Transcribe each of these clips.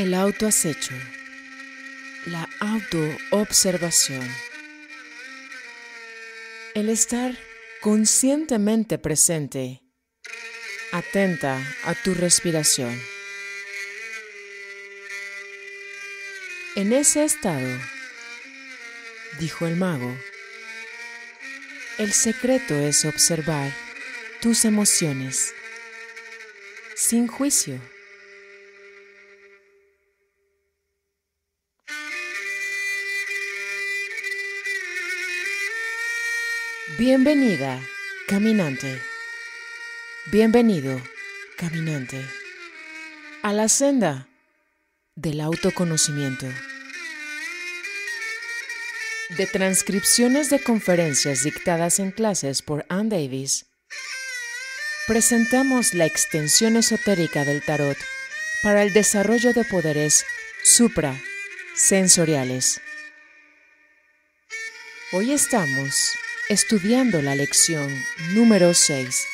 El autoacecho, la autoobservación, el estar conscientemente presente, atenta a tu respiración. En ese estado, dijo el mago, el secreto es observar tus emociones sin juicio Bienvenida, caminante. Bienvenido, caminante. A la senda del autoconocimiento. De transcripciones de conferencias dictadas en clases por Ann Davis, presentamos la extensión esotérica del tarot para el desarrollo de poderes supra sensoriales. Hoy estamos estudiando la lección número 6.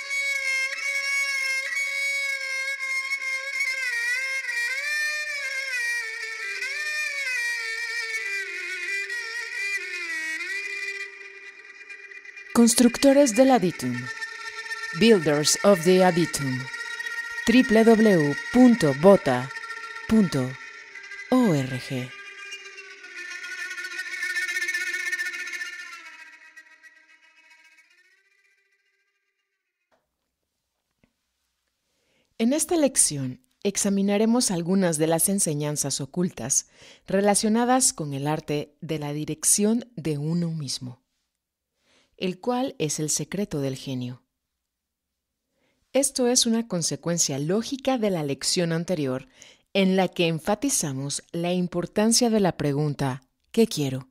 Constructores del Aditum. Builders of the Aditum. www.bota.org En esta lección examinaremos algunas de las enseñanzas ocultas relacionadas con el arte de la dirección de uno mismo, el cual es el secreto del genio. Esto es una consecuencia lógica de la lección anterior en la que enfatizamos la importancia de la pregunta ¿qué quiero?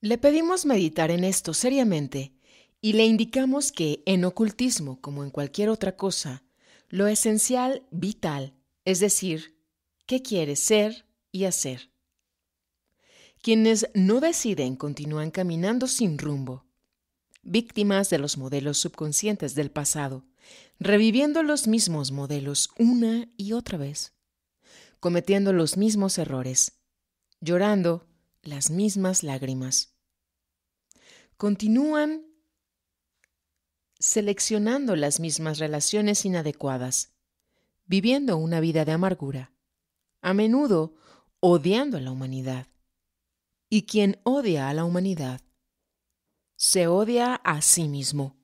Le pedimos meditar en esto seriamente y le indicamos que en ocultismo, como en cualquier otra cosa, lo esencial vital, es decir, qué quiere ser y hacer. Quienes no deciden continúan caminando sin rumbo, víctimas de los modelos subconscientes del pasado, reviviendo los mismos modelos una y otra vez, cometiendo los mismos errores, llorando las mismas lágrimas. Continúan seleccionando las mismas relaciones inadecuadas, viviendo una vida de amargura, a menudo odiando a la humanidad. Y quien odia a la humanidad, se odia a sí mismo.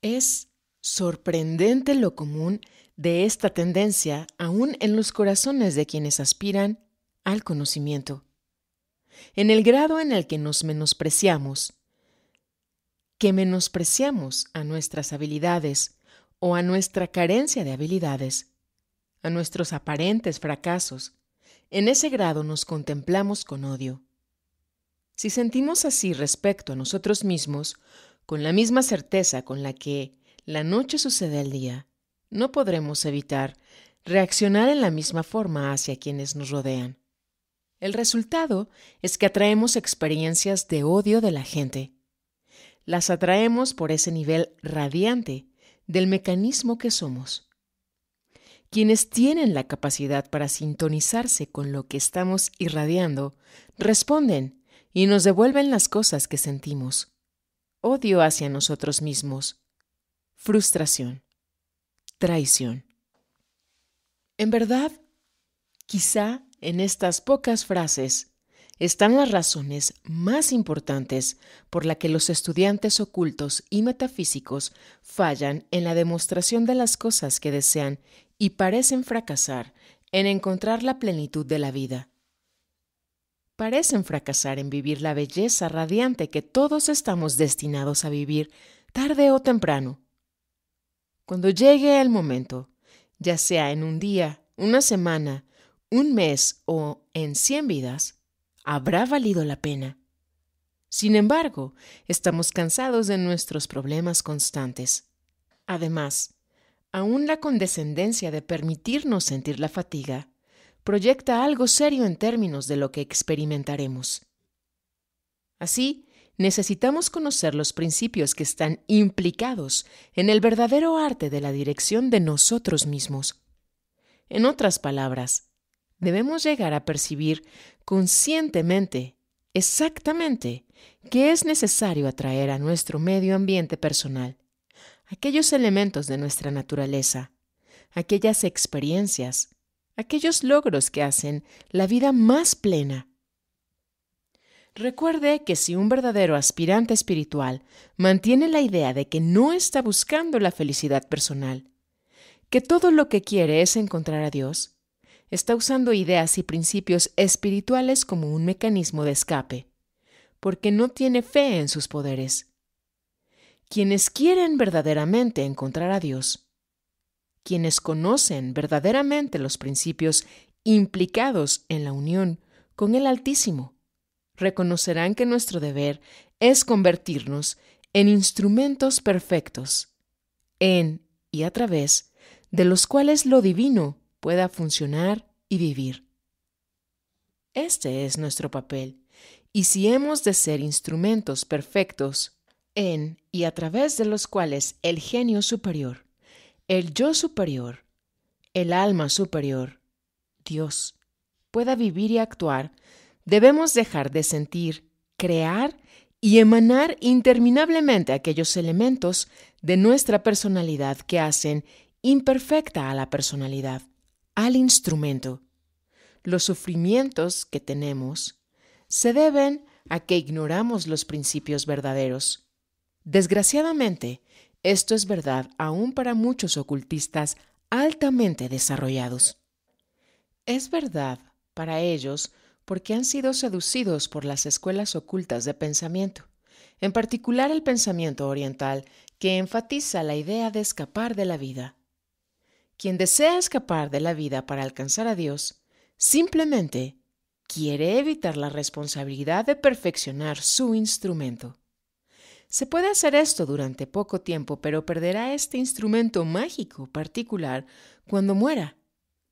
Es sorprendente lo común de esta tendencia aún en los corazones de quienes aspiran al conocimiento. En el grado en el que nos menospreciamos, que menospreciamos a nuestras habilidades o a nuestra carencia de habilidades, a nuestros aparentes fracasos, en ese grado nos contemplamos con odio. Si sentimos así respecto a nosotros mismos, con la misma certeza con la que la noche sucede al día, no podremos evitar reaccionar en la misma forma hacia quienes nos rodean. El resultado es que atraemos experiencias de odio de la gente, las atraemos por ese nivel radiante del mecanismo que somos. Quienes tienen la capacidad para sintonizarse con lo que estamos irradiando, responden y nos devuelven las cosas que sentimos. Odio hacia nosotros mismos, frustración, traición. En verdad, quizá en estas pocas frases están las razones más importantes por la que los estudiantes ocultos y metafísicos fallan en la demostración de las cosas que desean y parecen fracasar en encontrar la plenitud de la vida. Parecen fracasar en vivir la belleza radiante que todos estamos destinados a vivir tarde o temprano. Cuando llegue el momento, ya sea en un día, una semana, un mes o en cien vidas, habrá valido la pena. Sin embargo, estamos cansados de nuestros problemas constantes. Además, aún la condescendencia de permitirnos sentir la fatiga proyecta algo serio en términos de lo que experimentaremos. Así, necesitamos conocer los principios que están implicados en el verdadero arte de la dirección de nosotros mismos. En otras palabras, debemos llegar a percibir conscientemente exactamente que es necesario atraer a nuestro medio ambiente personal, aquellos elementos de nuestra naturaleza, aquellas experiencias, aquellos logros que hacen la vida más plena. Recuerde que si un verdadero aspirante espiritual mantiene la idea de que no está buscando la felicidad personal, que todo lo que quiere es encontrar a Dios, está usando ideas y principios espirituales como un mecanismo de escape, porque no tiene fe en sus poderes. Quienes quieren verdaderamente encontrar a Dios, quienes conocen verdaderamente los principios implicados en la unión con el Altísimo, reconocerán que nuestro deber es convertirnos en instrumentos perfectos, en y a través de los cuales lo divino pueda funcionar y vivir. Este es nuestro papel, y si hemos de ser instrumentos perfectos, en y a través de los cuales el genio superior, el yo superior, el alma superior, Dios, pueda vivir y actuar, debemos dejar de sentir, crear y emanar interminablemente aquellos elementos de nuestra personalidad que hacen imperfecta a la personalidad, al instrumento. Los sufrimientos que tenemos se deben a que ignoramos los principios verdaderos. Desgraciadamente, esto es verdad aún para muchos ocultistas altamente desarrollados. Es verdad para ellos porque han sido seducidos por las escuelas ocultas de pensamiento, en particular el pensamiento oriental, que enfatiza la idea de escapar de la vida. Quien desea escapar de la vida para alcanzar a Dios, simplemente quiere evitar la responsabilidad de perfeccionar su instrumento. Se puede hacer esto durante poco tiempo, pero perderá este instrumento mágico particular cuando muera,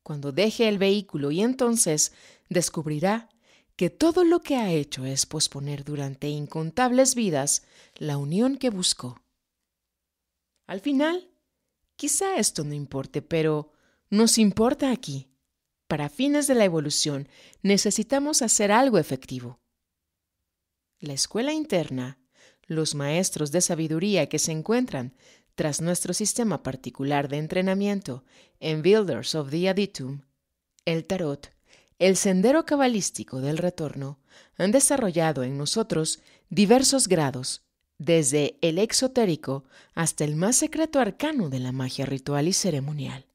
cuando deje el vehículo y entonces descubrirá que todo lo que ha hecho es posponer durante incontables vidas la unión que buscó. Al final, Quizá esto no importe, pero nos importa aquí. Para fines de la evolución, necesitamos hacer algo efectivo. La escuela interna, los maestros de sabiduría que se encuentran tras nuestro sistema particular de entrenamiento en Builders of the Aditum, el tarot, el sendero cabalístico del retorno, han desarrollado en nosotros diversos grados, desde el exotérico hasta el más secreto arcano de la magia ritual y ceremonial.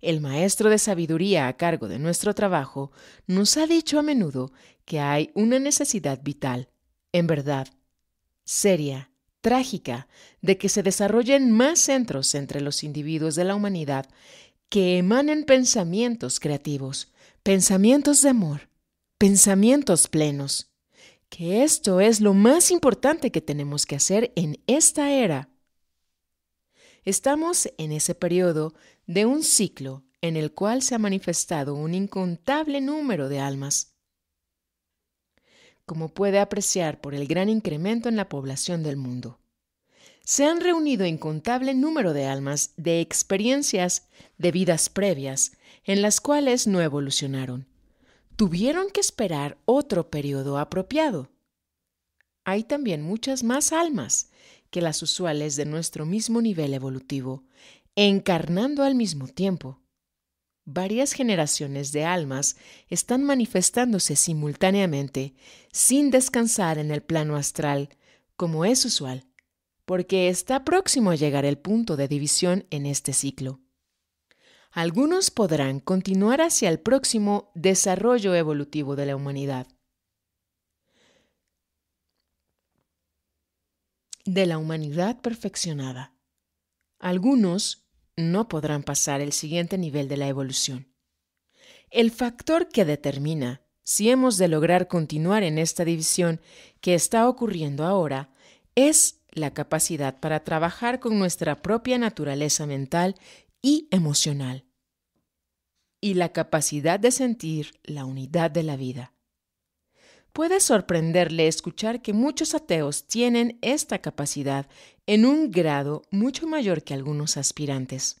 El maestro de sabiduría a cargo de nuestro trabajo nos ha dicho a menudo que hay una necesidad vital, en verdad, seria, trágica, de que se desarrollen más centros entre los individuos de la humanidad que emanen pensamientos creativos, pensamientos de amor, pensamientos plenos, que esto es lo más importante que tenemos que hacer en esta era. Estamos en ese periodo de un ciclo en el cual se ha manifestado un incontable número de almas. Como puede apreciar por el gran incremento en la población del mundo, se han reunido incontable número de almas de experiencias de vidas previas en las cuales no evolucionaron tuvieron que esperar otro periodo apropiado. Hay también muchas más almas que las usuales de nuestro mismo nivel evolutivo, encarnando al mismo tiempo. Varias generaciones de almas están manifestándose simultáneamente, sin descansar en el plano astral, como es usual, porque está próximo a llegar el punto de división en este ciclo algunos podrán continuar hacia el próximo desarrollo evolutivo de la humanidad. De la humanidad perfeccionada. Algunos no podrán pasar el siguiente nivel de la evolución. El factor que determina si hemos de lograr continuar en esta división que está ocurriendo ahora es la capacidad para trabajar con nuestra propia naturaleza mental y emocional. Y la capacidad de sentir la unidad de la vida. Puede sorprenderle escuchar que muchos ateos tienen esta capacidad en un grado mucho mayor que algunos aspirantes.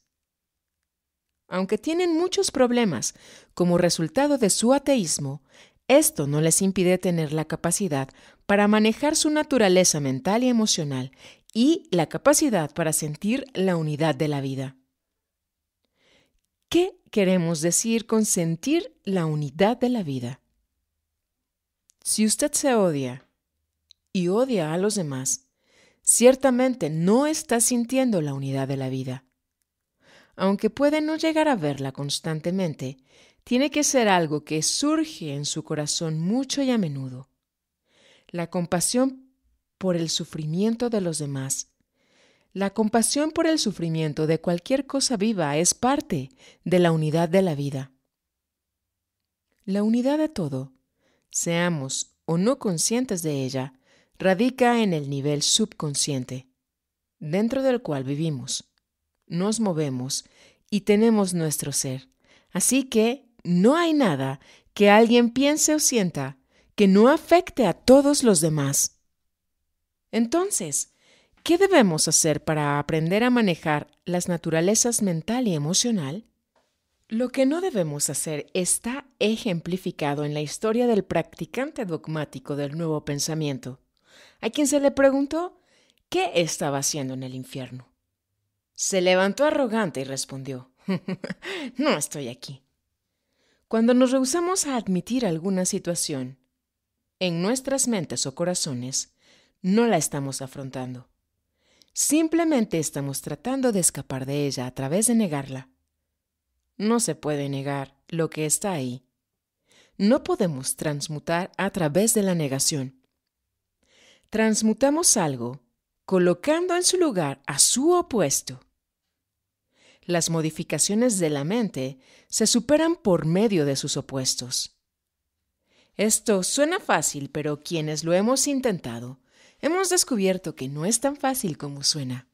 Aunque tienen muchos problemas como resultado de su ateísmo, esto no les impide tener la capacidad para manejar su naturaleza mental y emocional y la capacidad para sentir la unidad de la vida. ¿Qué queremos decir con sentir la unidad de la vida? Si usted se odia y odia a los demás, ciertamente no está sintiendo la unidad de la vida. Aunque puede no llegar a verla constantemente, tiene que ser algo que surge en su corazón mucho y a menudo. La compasión por el sufrimiento de los demás la compasión por el sufrimiento de cualquier cosa viva es parte de la unidad de la vida. La unidad de todo, seamos o no conscientes de ella, radica en el nivel subconsciente, dentro del cual vivimos, nos movemos y tenemos nuestro ser. Así que no hay nada que alguien piense o sienta que no afecte a todos los demás. Entonces, ¿Qué debemos hacer para aprender a manejar las naturalezas mental y emocional? Lo que no debemos hacer está ejemplificado en la historia del practicante dogmático del nuevo pensamiento, a quien se le preguntó qué estaba haciendo en el infierno. Se levantó arrogante y respondió, no estoy aquí. Cuando nos rehusamos a admitir alguna situación, en nuestras mentes o corazones, no la estamos afrontando. Simplemente estamos tratando de escapar de ella a través de negarla. No se puede negar lo que está ahí. No podemos transmutar a través de la negación. Transmutamos algo colocando en su lugar a su opuesto. Las modificaciones de la mente se superan por medio de sus opuestos. Esto suena fácil, pero quienes lo hemos intentado hemos descubierto que no es tan fácil como suena.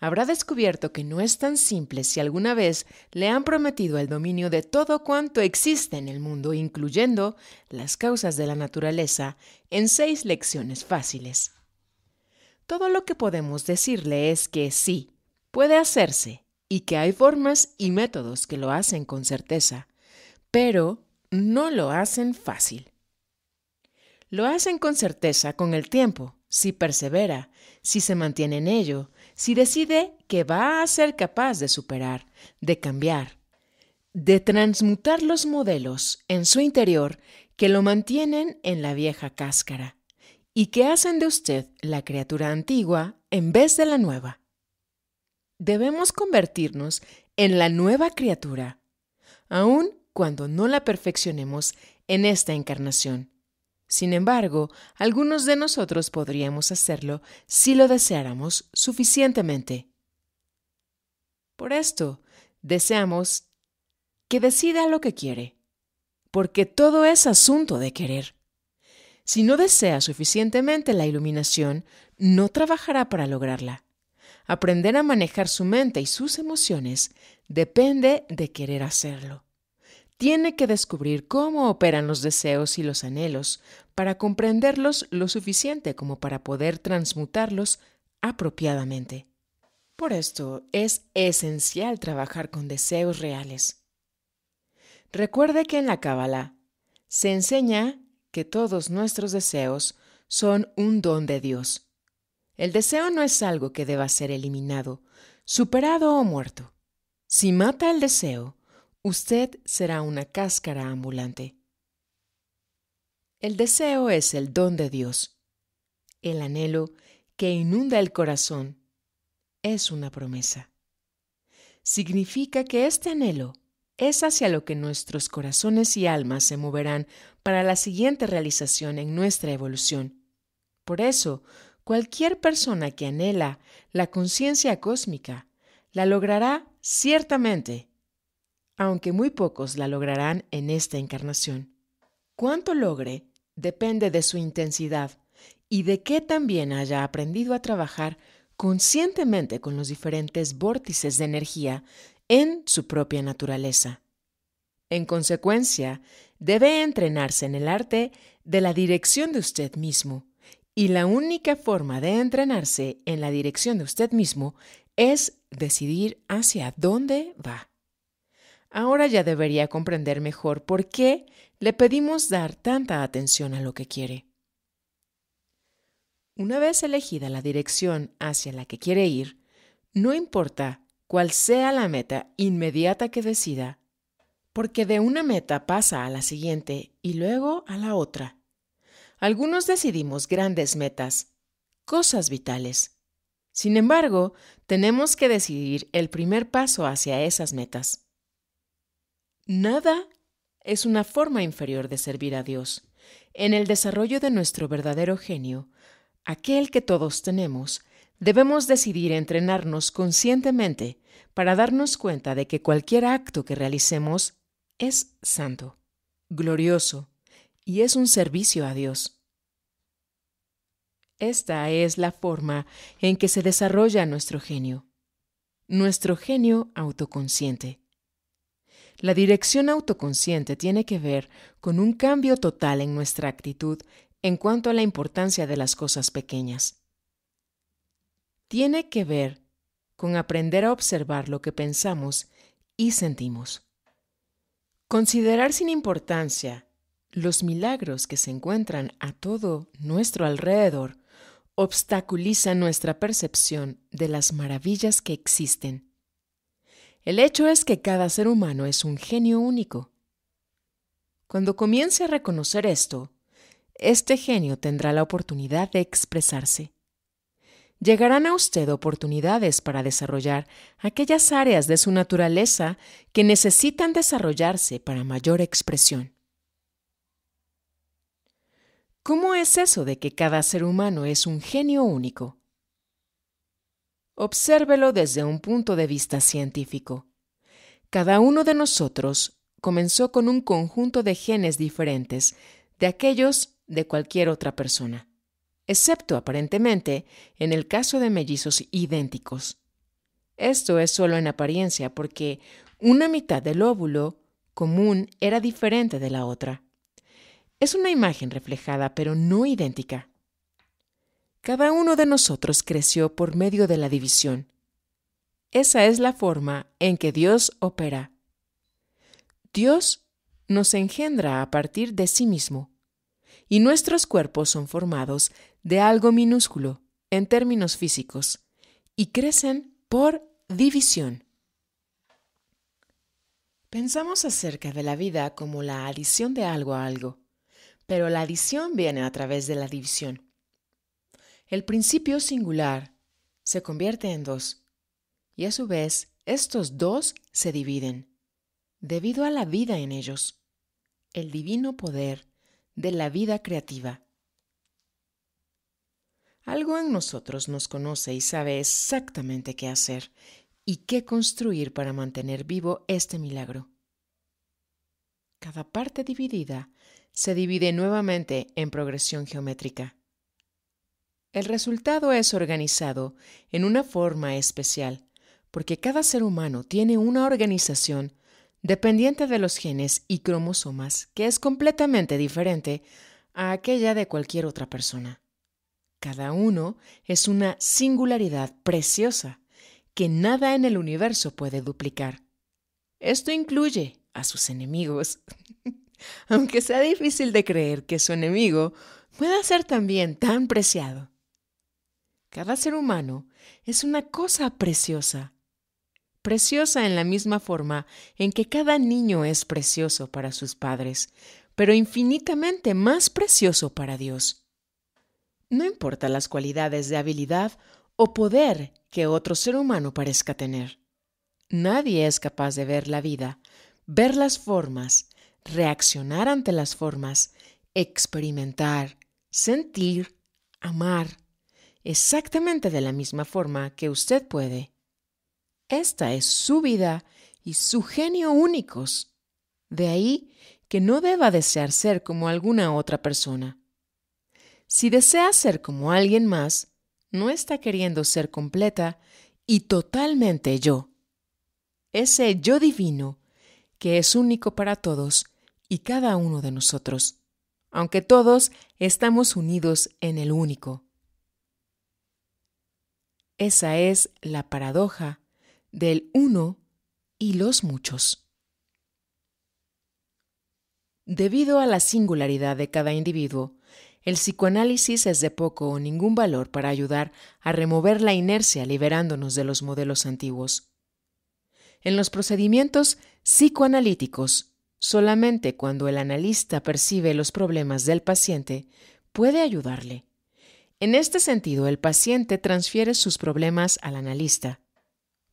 Habrá descubierto que no es tan simple si alguna vez le han prometido el dominio de todo cuanto existe en el mundo, incluyendo las causas de la naturaleza, en seis lecciones fáciles. Todo lo que podemos decirle es que sí, puede hacerse, y que hay formas y métodos que lo hacen con certeza, pero no lo hacen fácil. Lo hacen con certeza, con el tiempo, si persevera, si se mantiene en ello, si decide que va a ser capaz de superar, de cambiar, de transmutar los modelos en su interior que lo mantienen en la vieja cáscara y que hacen de usted la criatura antigua en vez de la nueva. Debemos convertirnos en la nueva criatura, aun cuando no la perfeccionemos en esta encarnación sin embargo, algunos de nosotros podríamos hacerlo si lo deseáramos suficientemente. Por esto, deseamos que decida lo que quiere, porque todo es asunto de querer. Si no desea suficientemente la iluminación, no trabajará para lograrla. Aprender a manejar su mente y sus emociones depende de querer hacerlo tiene que descubrir cómo operan los deseos y los anhelos para comprenderlos lo suficiente como para poder transmutarlos apropiadamente. Por esto es esencial trabajar con deseos reales. Recuerde que en la Cábala se enseña que todos nuestros deseos son un don de Dios. El deseo no es algo que deba ser eliminado, superado o muerto. Si mata el deseo, Usted será una cáscara ambulante. El deseo es el don de Dios. El anhelo que inunda el corazón es una promesa. Significa que este anhelo es hacia lo que nuestros corazones y almas se moverán para la siguiente realización en nuestra evolución. Por eso, cualquier persona que anhela la conciencia cósmica la logrará ciertamente aunque muy pocos la lograrán en esta encarnación. Cuánto logre depende de su intensidad y de que también haya aprendido a trabajar conscientemente con los diferentes vórtices de energía en su propia naturaleza. En consecuencia, debe entrenarse en el arte de la dirección de usted mismo, y la única forma de entrenarse en la dirección de usted mismo es decidir hacia dónde va. Ahora ya debería comprender mejor por qué le pedimos dar tanta atención a lo que quiere. Una vez elegida la dirección hacia la que quiere ir, no importa cuál sea la meta inmediata que decida, porque de una meta pasa a la siguiente y luego a la otra. Algunos decidimos grandes metas, cosas vitales. Sin embargo, tenemos que decidir el primer paso hacia esas metas. Nada es una forma inferior de servir a Dios. En el desarrollo de nuestro verdadero genio, aquel que todos tenemos, debemos decidir entrenarnos conscientemente para darnos cuenta de que cualquier acto que realicemos es santo, glorioso y es un servicio a Dios. Esta es la forma en que se desarrolla nuestro genio, nuestro genio autoconsciente. La dirección autoconsciente tiene que ver con un cambio total en nuestra actitud en cuanto a la importancia de las cosas pequeñas. Tiene que ver con aprender a observar lo que pensamos y sentimos. Considerar sin importancia los milagros que se encuentran a todo nuestro alrededor obstaculiza nuestra percepción de las maravillas que existen el hecho es que cada ser humano es un genio único. Cuando comience a reconocer esto, este genio tendrá la oportunidad de expresarse. Llegarán a usted oportunidades para desarrollar aquellas áreas de su naturaleza que necesitan desarrollarse para mayor expresión. ¿Cómo es eso de que cada ser humano es un genio único? Obsérvelo desde un punto de vista científico. Cada uno de nosotros comenzó con un conjunto de genes diferentes de aquellos de cualquier otra persona, excepto aparentemente en el caso de mellizos idénticos. Esto es solo en apariencia porque una mitad del óvulo común era diferente de la otra. Es una imagen reflejada pero no idéntica. Cada uno de nosotros creció por medio de la división. Esa es la forma en que Dios opera. Dios nos engendra a partir de sí mismo, y nuestros cuerpos son formados de algo minúsculo en términos físicos, y crecen por división. Pensamos acerca de la vida como la adición de algo a algo, pero la adición viene a través de la división el principio singular se convierte en dos, y a su vez estos dos se dividen, debido a la vida en ellos, el divino poder de la vida creativa. Algo en nosotros nos conoce y sabe exactamente qué hacer y qué construir para mantener vivo este milagro. Cada parte dividida se divide nuevamente en progresión geométrica. El resultado es organizado en una forma especial, porque cada ser humano tiene una organización dependiente de los genes y cromosomas que es completamente diferente a aquella de cualquier otra persona. Cada uno es una singularidad preciosa que nada en el universo puede duplicar. Esto incluye a sus enemigos. Aunque sea difícil de creer que su enemigo pueda ser también tan preciado. Cada ser humano es una cosa preciosa. Preciosa en la misma forma en que cada niño es precioso para sus padres, pero infinitamente más precioso para Dios. No importa las cualidades de habilidad o poder que otro ser humano parezca tener. Nadie es capaz de ver la vida, ver las formas, reaccionar ante las formas, experimentar, sentir, amar, exactamente de la misma forma que usted puede. Esta es su vida y su genio únicos. De ahí que no deba desear ser como alguna otra persona. Si desea ser como alguien más, no está queriendo ser completa y totalmente yo. Ese yo divino, que es único para todos y cada uno de nosotros, aunque todos estamos unidos en el único. Esa es la paradoja del uno y los muchos. Debido a la singularidad de cada individuo, el psicoanálisis es de poco o ningún valor para ayudar a remover la inercia liberándonos de los modelos antiguos. En los procedimientos psicoanalíticos, solamente cuando el analista percibe los problemas del paciente, puede ayudarle. En este sentido, el paciente transfiere sus problemas al analista.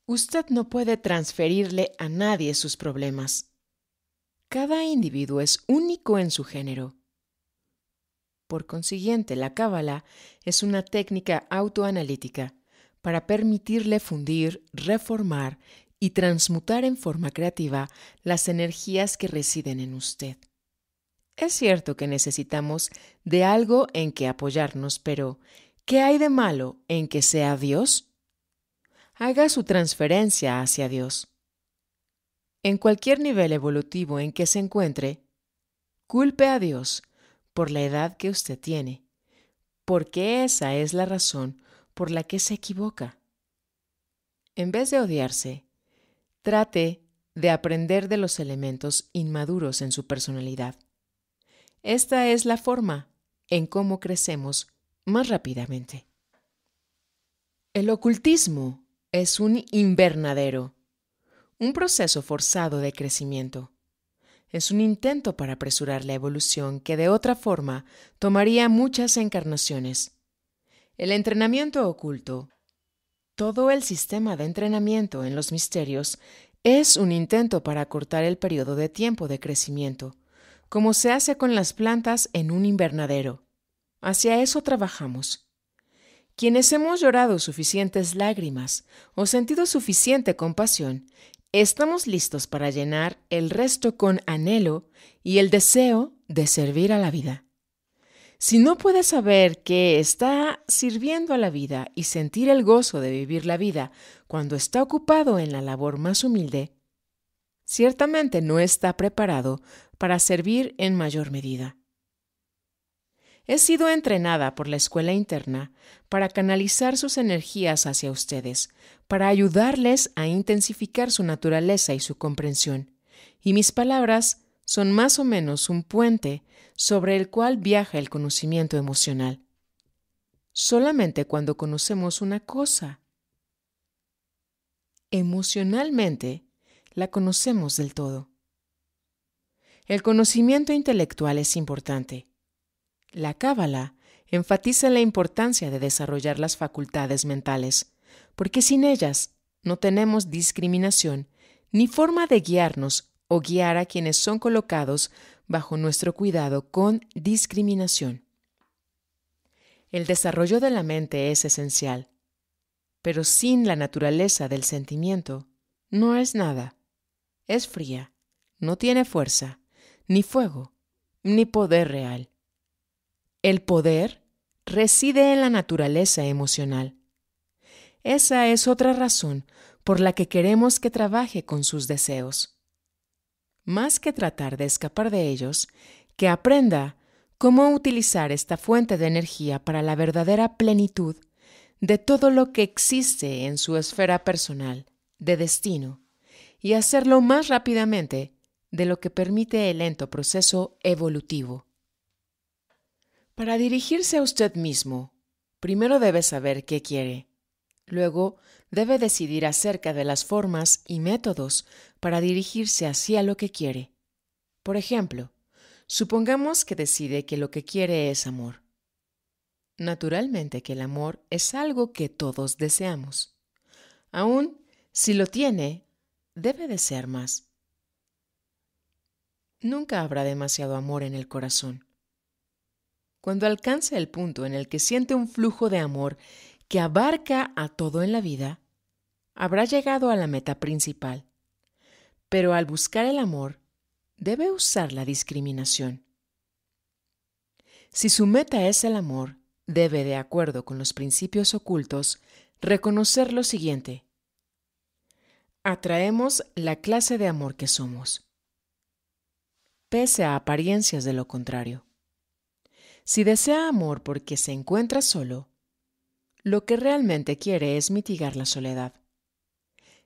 Usted no puede transferirle a nadie sus problemas. Cada individuo es único en su género. Por consiguiente, la cábala es una técnica autoanalítica para permitirle fundir, reformar y transmutar en forma creativa las energías que residen en usted. Es cierto que necesitamos de algo en que apoyarnos, pero ¿qué hay de malo en que sea Dios? Haga su transferencia hacia Dios. En cualquier nivel evolutivo en que se encuentre, culpe a Dios por la edad que usted tiene, porque esa es la razón por la que se equivoca. En vez de odiarse, trate de aprender de los elementos inmaduros en su personalidad. Esta es la forma en cómo crecemos más rápidamente. El ocultismo es un invernadero, un proceso forzado de crecimiento. Es un intento para apresurar la evolución que de otra forma tomaría muchas encarnaciones. El entrenamiento oculto, todo el sistema de entrenamiento en los misterios, es un intento para acortar el periodo de tiempo de crecimiento como se hace con las plantas en un invernadero. Hacia eso trabajamos. Quienes hemos llorado suficientes lágrimas o sentido suficiente compasión, estamos listos para llenar el resto con anhelo y el deseo de servir a la vida. Si no puedes saber que está sirviendo a la vida y sentir el gozo de vivir la vida cuando está ocupado en la labor más humilde, ciertamente no está preparado para servir en mayor medida. He sido entrenada por la escuela interna para canalizar sus energías hacia ustedes, para ayudarles a intensificar su naturaleza y su comprensión, y mis palabras son más o menos un puente sobre el cual viaja el conocimiento emocional. Solamente cuando conocemos una cosa, emocionalmente, la conocemos del todo. El conocimiento intelectual es importante. La Cábala enfatiza la importancia de desarrollar las facultades mentales, porque sin ellas no tenemos discriminación ni forma de guiarnos o guiar a quienes son colocados bajo nuestro cuidado con discriminación. El desarrollo de la mente es esencial, pero sin la naturaleza del sentimiento no es nada. Es fría, no tiene fuerza, ni fuego, ni poder real. El poder reside en la naturaleza emocional. Esa es otra razón por la que queremos que trabaje con sus deseos. Más que tratar de escapar de ellos, que aprenda cómo utilizar esta fuente de energía para la verdadera plenitud de todo lo que existe en su esfera personal, de destino, y hacerlo más rápidamente de lo que permite el lento proceso evolutivo. Para dirigirse a usted mismo, primero debe saber qué quiere. Luego, debe decidir acerca de las formas y métodos para dirigirse hacia lo que quiere. Por ejemplo, supongamos que decide que lo que quiere es amor. Naturalmente que el amor es algo que todos deseamos. Aún si lo tiene, debe de ser más nunca habrá demasiado amor en el corazón. Cuando alcanza el punto en el que siente un flujo de amor que abarca a todo en la vida, habrá llegado a la meta principal. Pero al buscar el amor, debe usar la discriminación. Si su meta es el amor, debe, de acuerdo con los principios ocultos, reconocer lo siguiente. Atraemos la clase de amor que somos pese a apariencias de lo contrario. Si desea amor porque se encuentra solo, lo que realmente quiere es mitigar la soledad.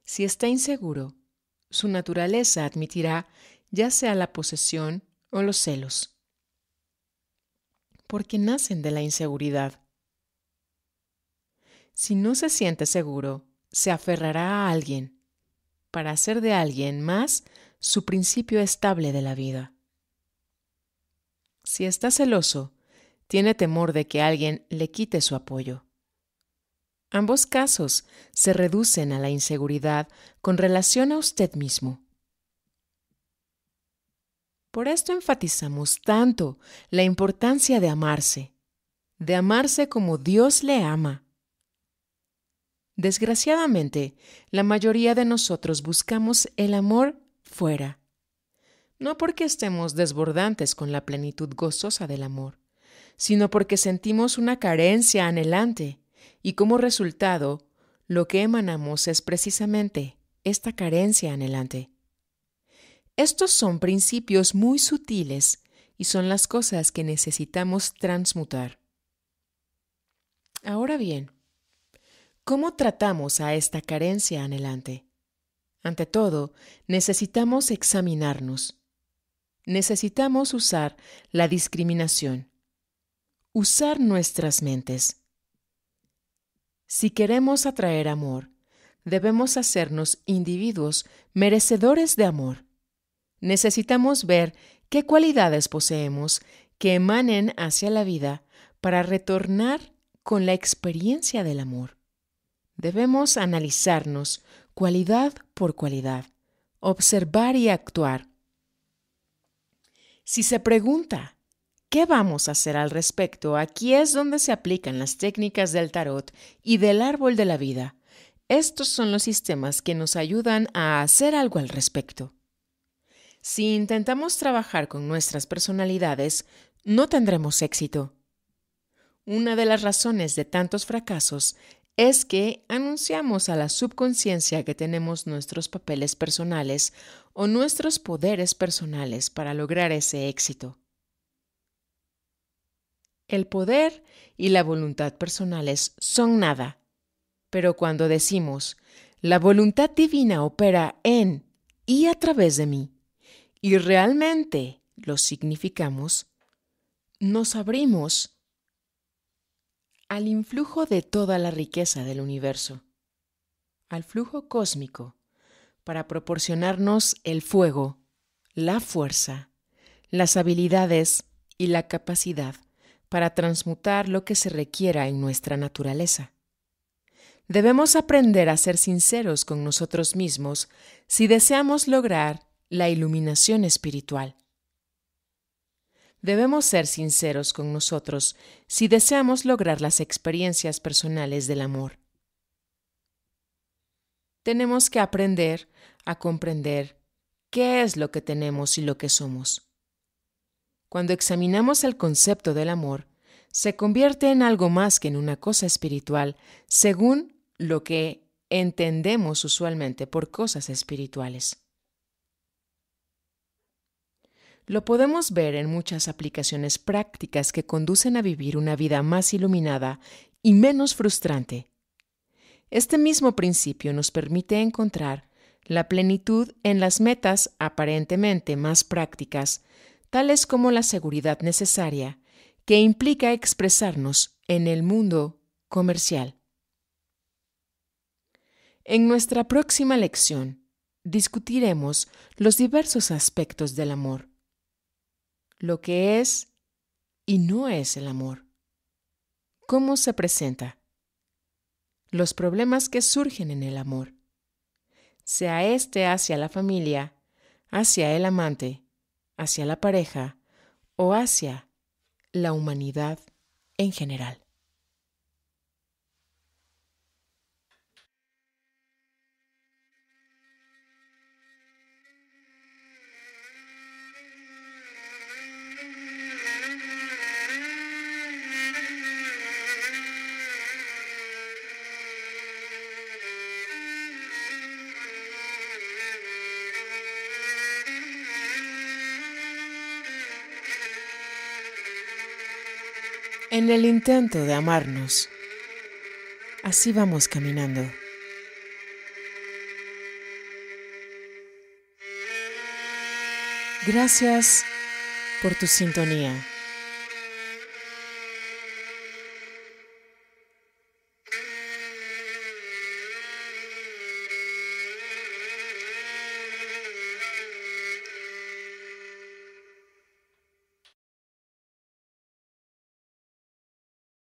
Si está inseguro, su naturaleza admitirá ya sea la posesión o los celos, porque nacen de la inseguridad. Si no se siente seguro, se aferrará a alguien para hacer de alguien más su principio estable de la vida. Si está celoso, tiene temor de que alguien le quite su apoyo. Ambos casos se reducen a la inseguridad con relación a usted mismo. Por esto enfatizamos tanto la importancia de amarse, de amarse como Dios le ama. Desgraciadamente, la mayoría de nosotros buscamos el amor fuera no porque estemos desbordantes con la plenitud gozosa del amor, sino porque sentimos una carencia anhelante y como resultado lo que emanamos es precisamente esta carencia anhelante. Estos son principios muy sutiles y son las cosas que necesitamos transmutar. Ahora bien, ¿cómo tratamos a esta carencia anhelante? Ante todo, necesitamos examinarnos necesitamos usar la discriminación, usar nuestras mentes. Si queremos atraer amor, debemos hacernos individuos merecedores de amor. Necesitamos ver qué cualidades poseemos que emanen hacia la vida para retornar con la experiencia del amor. Debemos analizarnos cualidad por cualidad, observar y actuar si se pregunta, ¿qué vamos a hacer al respecto? Aquí es donde se aplican las técnicas del tarot y del árbol de la vida. Estos son los sistemas que nos ayudan a hacer algo al respecto. Si intentamos trabajar con nuestras personalidades, no tendremos éxito. Una de las razones de tantos fracasos es que anunciamos a la subconsciencia que tenemos nuestros papeles personales o nuestros poderes personales para lograr ese éxito. El poder y la voluntad personales son nada, pero cuando decimos, la voluntad divina opera en y a través de mí, y realmente lo significamos, nos abrimos al influjo de toda la riqueza del universo, al flujo cósmico, para proporcionarnos el fuego, la fuerza, las habilidades y la capacidad para transmutar lo que se requiera en nuestra naturaleza. Debemos aprender a ser sinceros con nosotros mismos si deseamos lograr la iluminación espiritual. Debemos ser sinceros con nosotros si deseamos lograr las experiencias personales del amor. Tenemos que aprender a comprender qué es lo que tenemos y lo que somos. Cuando examinamos el concepto del amor, se convierte en algo más que en una cosa espiritual, según lo que entendemos usualmente por cosas espirituales. Lo podemos ver en muchas aplicaciones prácticas que conducen a vivir una vida más iluminada y menos frustrante. Este mismo principio nos permite encontrar la plenitud en las metas aparentemente más prácticas, tales como la seguridad necesaria, que implica expresarnos en el mundo comercial. En nuestra próxima lección discutiremos los diversos aspectos del amor lo que es y no es el amor. ¿Cómo se presenta? Los problemas que surgen en el amor, sea este hacia la familia, hacia el amante, hacia la pareja o hacia la humanidad en general. en el intento de amarnos. Así vamos caminando. Gracias por tu sintonía.